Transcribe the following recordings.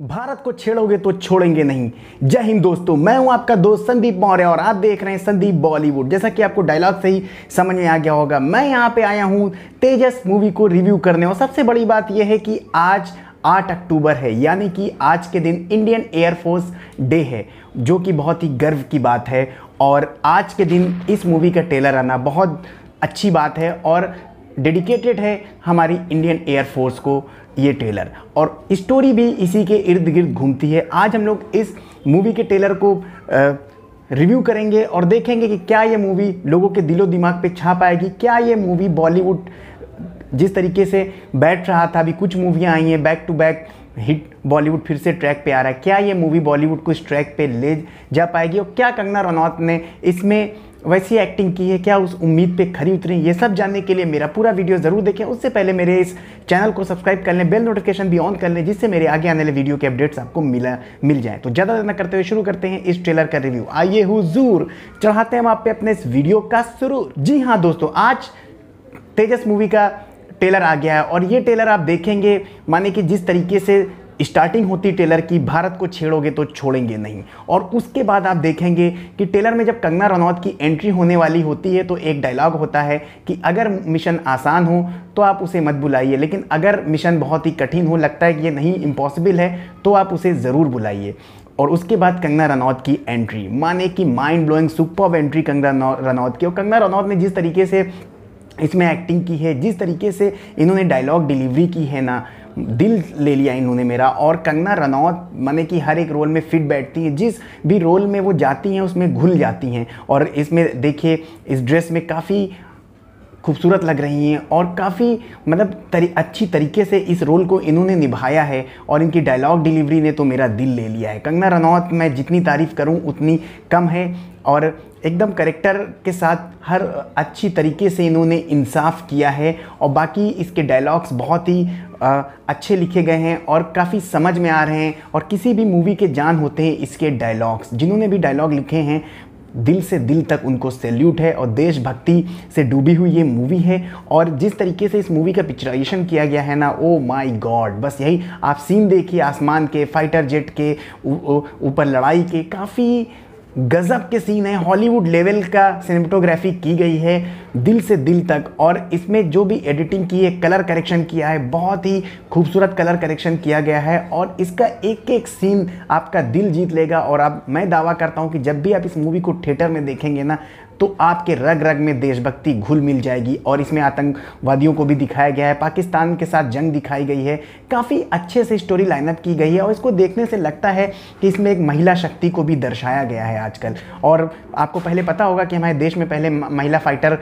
भारत को छेड़ोगे तो छोड़ेंगे नहीं जय हिंद दोस्तों मैं हूं आपका दोस्त संदीप मौर्य और आप देख रहे हैं संदीप बॉलीवुड जैसा कि आपको डायलॉग से ही समझ में आ गया होगा मैं यहां पे आया हूं तेजस मूवी को रिव्यू करने और सबसे बड़ी बात यह है कि आज 8 अक्टूबर है यानी कि आज के दिन इंडियन एयरफोर्स डे है जो कि बहुत ही गर्व की बात है और आज के दिन इस मूवी का ट्रेलर आना बहुत अच्छी बात है और डेडिकेटेड है हमारी इंडियन एयरफोर्स को ये ट्रेलर और स्टोरी भी इसी के इर्द गिर्द घूमती है आज हम लोग इस मूवी के ट्रेलर को रिव्यू करेंगे और देखेंगे कि क्या ये मूवी लोगों के दिलो दिमाग पे छा पाएगी क्या ये मूवी बॉलीवुड जिस तरीके से बैठ रहा था अभी कुछ मूवियाँ आई हैं back to back hit Bollywood फिर से ट्रैक पे आ रहा है क्या ये मूवी बॉलीवुड को इस ट्रैक पे ले जा पाएगी और क्या कंगना रनौत ने इसमें वैसी एक्टिंग की है क्या उस उम्मीद पे खरी उतरी ये सब जानने के लिए मेरा पूरा वीडियो ज़रूर देखें उससे पहले मेरे इस चैनल को सब्सक्राइब कर लें बेल नोटिफिकेशन भी ऑन कर लें जिससे मेरे आगे आने वाले वीडियो के अपडेट्स आपको मिला मिल जाए तो ज़्यादा ज़्यादा करते हुए शुरू करते हैं इस ट्रेलर का रिव्यू आइए हुजूर चढ़ाते हैं हम आप पे अपने इस वीडियो का शुरू जी हाँ दोस्तों आज तेजस मूवी का ट्रेलर आ गया है और ये ट्रेलर आप देखेंगे माने कि जिस तरीके से स्टार्टिंग होती टेलर की भारत को छेड़ोगे तो छोड़ेंगे नहीं और उसके बाद आप देखेंगे कि टेलर में जब कंगना रनौत की एंट्री होने वाली होती है तो एक डायलॉग होता है कि अगर मिशन आसान हो तो आप उसे मत बुलाइए लेकिन अगर मिशन बहुत ही कठिन हो लगता है कि ये नहीं इम्पॉसिबल है तो आप उसे ज़रूर बुलाइए और उसके बाद कंगना रनौत की एंट्री माने कि mind blowing super entry Kangana Ranaut की और कंगना रनौत ने जिस तरीके से इसमें एक्टिंग की है जिस तरीके से इन्होंने डायलॉग डिलीवरी की है ना दिल ले लिया इन्होंने मेरा और कंगना रनौत माने कि हर एक रोल में फिट बैठती हैं जिस भी रोल में वो जाती हैं उसमें घुल जाती हैं और इसमें देखिए इस ड्रेस में काफ़ी खूबसूरत लग रही हैं और काफ़ी मतलब तरी, अच्छी तरीके से इस रोल को इन्होंने निभाया है और इनकी डायलॉग डिलीवरी ने तो मेरा दिल ले लिया है कंगना रनौत मैं जितनी तारीफ़ करूँ उतनी कम है और एकदम करेक्टर के साथ हर अच्छी तरीके से इन्होंने इंसाफ किया है और बाकी इसके डायलॉग्स बहुत ही आ, अच्छे लिखे गए हैं और काफ़ी समझ में आ रहे हैं और किसी भी मूवी के जान होते हैं इसके डायलॉग्स जिन्होंने भी डायलॉग लिखे हैं दिल से दिल तक उनको सैल्यूट है और देशभक्ति से डूबी हुई ये मूवी है और जिस तरीके से इस मूवी का पिक्चराइजेशन किया गया है ना ओ माय गॉड बस यही आप सीन देखिए आसमान के फाइटर जेट के ऊपर लड़ाई के काफ़ी गज़ब के सीन हैं हॉलीवुड लेवल का सिनेमाटोग्राफी की गई है दिल से दिल तक और इसमें जो भी एडिटिंग की है कलर करेक्शन किया है बहुत ही खूबसूरत कलर करेक्शन किया गया है और इसका एक एक सीन आपका दिल जीत लेगा और आप मैं दावा करता हूँ कि जब भी आप इस मूवी को थिएटर में देखेंगे ना तो आपके रग रग में देशभक्ति घुल मिल जाएगी और इसमें आतंकवादियों को भी दिखाया गया है पाकिस्तान के साथ जंग दिखाई गई है काफ़ी अच्छे से स्टोरी लाइनअप की गई है और इसको देखने से लगता है कि इसमें एक महिला शक्ति को भी दर्शाया गया है आजकल और आपको पहले पता होगा कि हमारे देश में पहले महिला फाइटर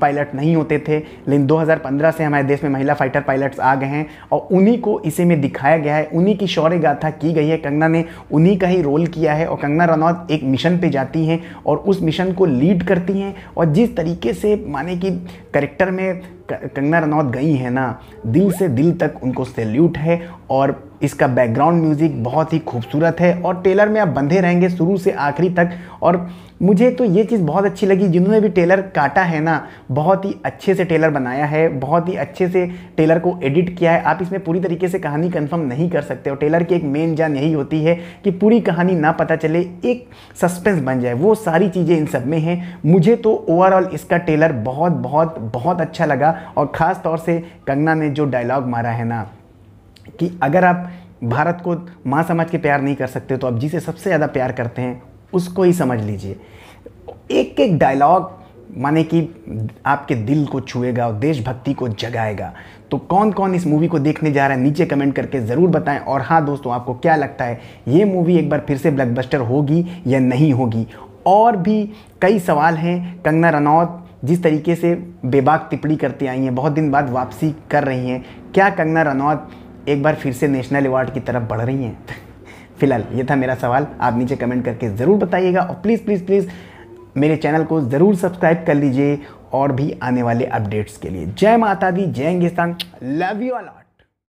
पायलट नहीं होते थे लेकिन 2015 से हमारे देश में महिला फाइटर पायलट्स आ गए हैं और उन्हीं को इसे में दिखाया गया है उन्हीं की शौर्य गाथा की गई है कंगना ने उन्हीं का ही रोल किया है और कंगना रनौत एक मिशन पर जाती हैं और उस मिशन को लीड करती हैं और जिस तरीके से माने कि करेक्टर में कंगना रनौत गई हैं ना दिल से दिल तक उनको सैल्यूट है और इसका बैकग्राउंड म्यूज़िक बहुत ही खूबसूरत है और टेलर में आप बंधे रहेंगे शुरू से आखिरी तक और मुझे तो ये चीज़ बहुत अच्छी लगी जिन्होंने भी टेलर काटा है ना बहुत ही अच्छे से टेलर बनाया है बहुत ही अच्छे से टेलर को एडिट किया है आप इसमें पूरी तरीके से कहानी कंफर्म नहीं कर सकते और टेलर की एक मेन जान यही होती है कि पूरी कहानी ना पता चले एक सस्पेंस बन जाए वो सारी चीज़ें इन सब में हैं मुझे तो ओवरऑल इसका टेलर बहुत बहुत बहुत अच्छा लगा और ख़ास तौर से कंगना ने जो डायलॉग मारा है ना कि अगर आप भारत को माँ समझ के प्यार नहीं कर सकते तो आप जिसे सबसे ज़्यादा प्यार करते हैं उसको ही समझ लीजिए एक एक डायलॉग माने कि आपके दिल को छुएगा और देशभक्ति को जगाएगा तो कौन कौन इस मूवी को देखने जा रहा है नीचे कमेंट करके ज़रूर बताएं और हाँ दोस्तों आपको क्या लगता है ये मूवी एक बार फिर से ब्लॉकबस्टर होगी या नहीं होगी और भी कई सवाल हैं कंगना रनौत जिस तरीके से बेबाक टिप्पणी करती आई हैं बहुत दिन बाद वापसी कर रही हैं क्या कंगना रनौत एक बार फिर से नेशनल अवार्ड की तरफ बढ़ रही हैं फिलहाल ये था मेरा सवाल आप नीचे कमेंट करके ज़रूर बताइएगा और प्लीज़ प्लीज़ प्लीज़ मेरे चैनल को ज़रूर सब्सक्राइब कर लीजिए और भी आने वाले अपडेट्स के लिए जय माता दी जय हिंदुस्तान लव यू अलॉट